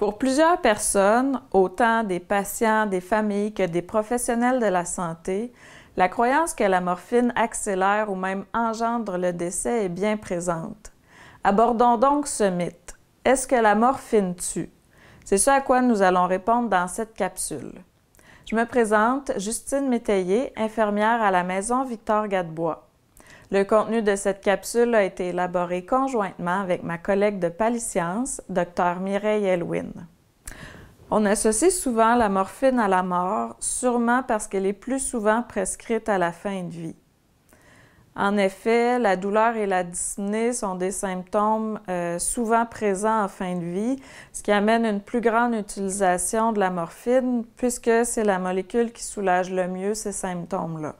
Pour plusieurs personnes, autant des patients, des familles que des professionnels de la santé, la croyance que la morphine accélère ou même engendre le décès est bien présente. Abordons donc ce mythe. Est-ce que la morphine tue? C'est ce à quoi nous allons répondre dans cette capsule. Je me présente, Justine Métayer, infirmière à la maison Victor Gadebois. Le contenu de cette capsule a été élaboré conjointement avec ma collègue de Palisciences, Dr Mireille Elwin. On associe souvent la morphine à la mort, sûrement parce qu'elle est plus souvent prescrite à la fin de vie. En effet, la douleur et la dyspnée sont des symptômes euh, souvent présents en fin de vie, ce qui amène une plus grande utilisation de la morphine puisque c'est la molécule qui soulage le mieux ces symptômes-là.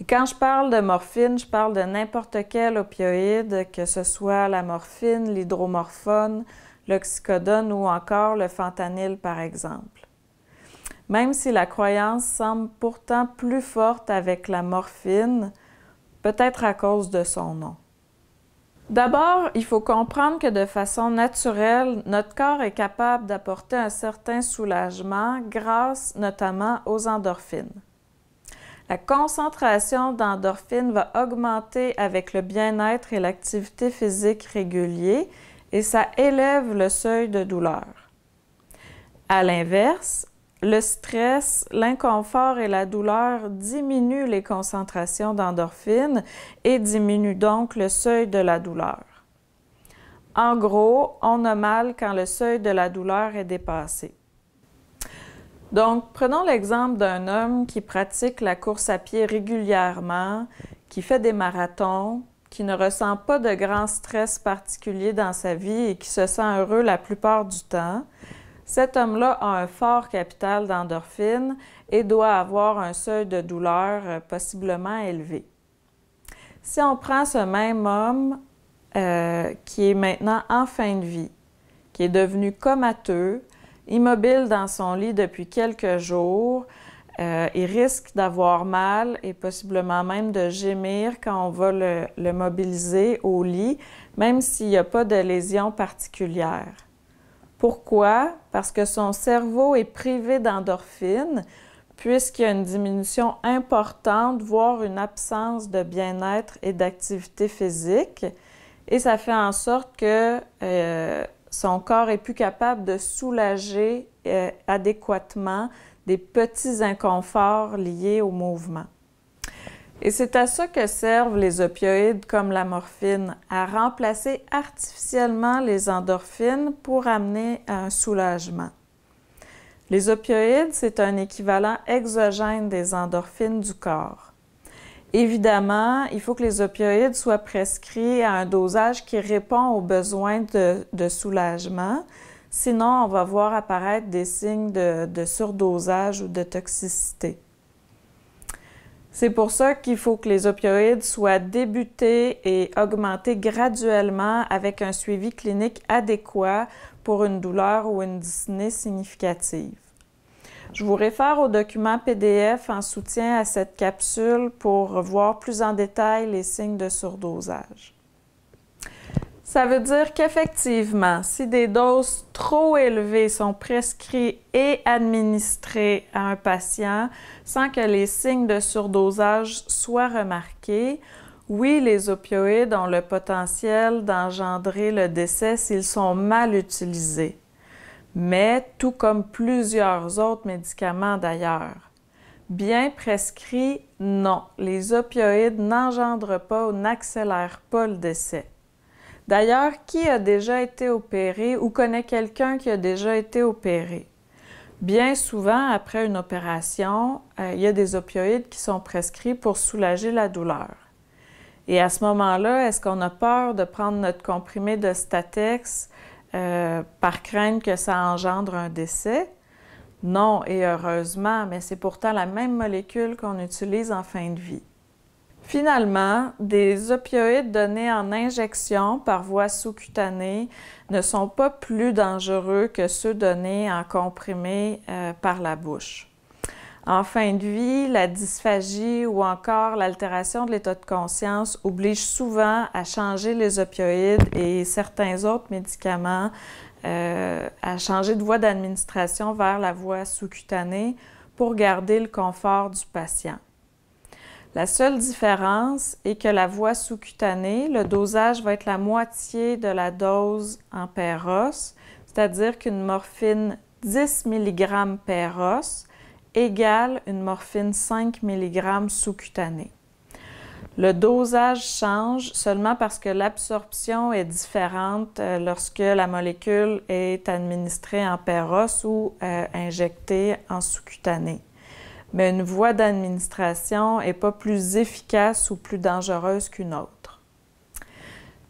Et quand je parle de morphine, je parle de n'importe quel opioïde, que ce soit la morphine, l'hydromorphone, l'oxycodone ou encore le fentanyl, par exemple. Même si la croyance semble pourtant plus forte avec la morphine, peut-être à cause de son nom. D'abord, il faut comprendre que de façon naturelle, notre corps est capable d'apporter un certain soulagement grâce notamment aux endorphines. La concentration d'endorphines va augmenter avec le bien-être et l'activité physique régulier et ça élève le seuil de douleur. À l'inverse, le stress, l'inconfort et la douleur diminuent les concentrations d'endorphines et diminuent donc le seuil de la douleur. En gros, on a mal quand le seuil de la douleur est dépassé. Donc, prenons l'exemple d'un homme qui pratique la course à pied régulièrement, qui fait des marathons, qui ne ressent pas de grand stress particulier dans sa vie et qui se sent heureux la plupart du temps. Cet homme-là a un fort capital d'endorphine et doit avoir un seuil de douleur euh, possiblement élevé. Si on prend ce même homme euh, qui est maintenant en fin de vie, qui est devenu comateux, immobile dans son lit depuis quelques jours. Euh, il risque d'avoir mal et possiblement même de gémir quand on va le, mobiliser au lit, même s'il n'y a pas de lésion particulière. Pourquoi? Parce que son cerveau est privé d'endorphines, puisqu'il y a une diminution importante, voire une absence de bien-être et d'activité physique. Et ça fait en sorte que euh, son corps est plus capable de soulager euh, adéquatement des petits inconforts liés au mouvement. Et c'est à ça que servent les opioïdes comme la morphine, à remplacer artificiellement les endorphines pour amener à un soulagement. Les opioïdes, c'est un équivalent exogène des endorphines du corps. Évidemment, il faut que les opioïdes soient prescrits à un dosage qui répond aux besoins de, soulagement. Sinon, on va voir apparaître des signes de, surdosage ou de toxicité. C'est pour ça qu'il faut que les opioïdes soient débutés et augmentés graduellement avec un suivi clinique adéquat pour une douleur ou une dyspnée significative. Je vous réfère au document PDF en soutien à cette capsule pour voir plus en détail les signes de surdosage. Ça veut dire qu'effectivement, si des doses trop élevées sont prescrites et administrées à un patient sans que les signes de surdosage soient remarqués, oui, les opioïdes ont le potentiel d'engendrer le décès s'ils sont mal utilisés mais tout comme plusieurs autres médicaments d'ailleurs. Bien prescrits, non, les opioïdes n'engendrent pas ou n'accélèrent pas le décès. D'ailleurs, qui a déjà été opéré ou connaît quelqu'un qui a déjà été opéré? Bien souvent, après une opération, euh, il y a des opioïdes qui sont prescrits pour soulager la douleur. Et à ce moment-là, est-ce qu'on a peur de prendre notre comprimé de Statex euh, par crainte que ça engendre un décès. Non, et heureusement, mais c'est pourtant la même molécule qu'on utilise en fin de vie. Finalement, des opioïdes donnés en injection par voie sous-cutanée ne sont pas plus dangereux que ceux donnés en comprimé euh, par la bouche. En fin de vie, la dysphagie ou encore l'altération de l'état de conscience oblige souvent à changer les opioïdes et certains autres médicaments, euh, à changer de voie d'administration vers la voie sous-cutanée pour garder le confort du patient. La seule différence est que la voie sous-cutanée, le dosage va être la moitié de la dose en perros, c'est-à-dire qu'une morphine 10 mg perros égale une morphine 5 mg sous-cutanée. Le dosage change seulement parce que l'absorption est différente euh, lorsque la molécule est administrée en perros ou euh, injectée en sous-cutanée. Mais une voie d'administration n'est pas plus efficace ou plus dangereuse qu'une autre.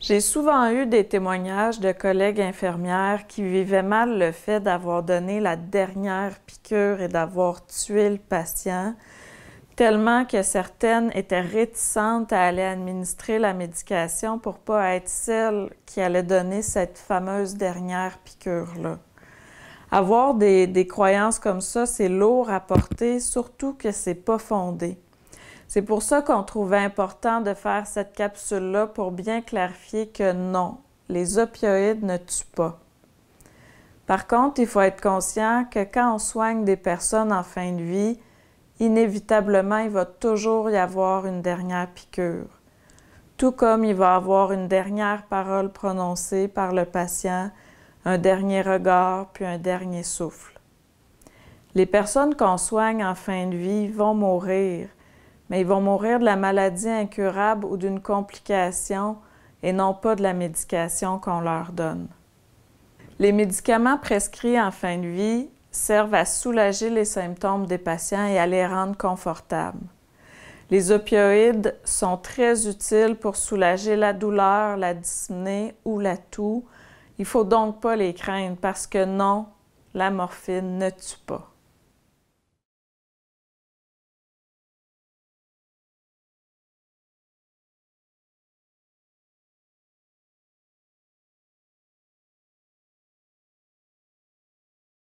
J'ai souvent eu des témoignages de collègues infirmières qui vivaient mal le fait d'avoir donné la dernière piqûre et d'avoir tué le patient, tellement que certaines étaient réticentes à aller administrer la médication pour pas être celles qui allaient donner cette fameuse dernière piqûre-là. Avoir des, des croyances comme ça, c'est lourd à porter, surtout que c'est pas fondé. C'est pour ça qu'on trouvait important de faire cette capsule-là pour bien clarifier que non, les opioïdes ne tuent pas. Par contre, il faut être conscient que quand on soigne des personnes en fin de vie, inévitablement, il va toujours y avoir une dernière piqûre. Tout comme il va y avoir une dernière parole prononcée par le patient, un dernier regard, puis un dernier souffle. Les personnes qu'on soigne en fin de vie vont mourir, mais ils vont mourir de la maladie incurable ou d'une complication et non pas de la médication qu'on leur donne. Les médicaments prescrits en fin de vie servent à soulager les symptômes des patients et à les rendre confortables. Les opioïdes sont très utiles pour soulager la douleur, la dyspnée ou la toux. Il ne faut donc pas les craindre parce que non, la morphine ne tue pas.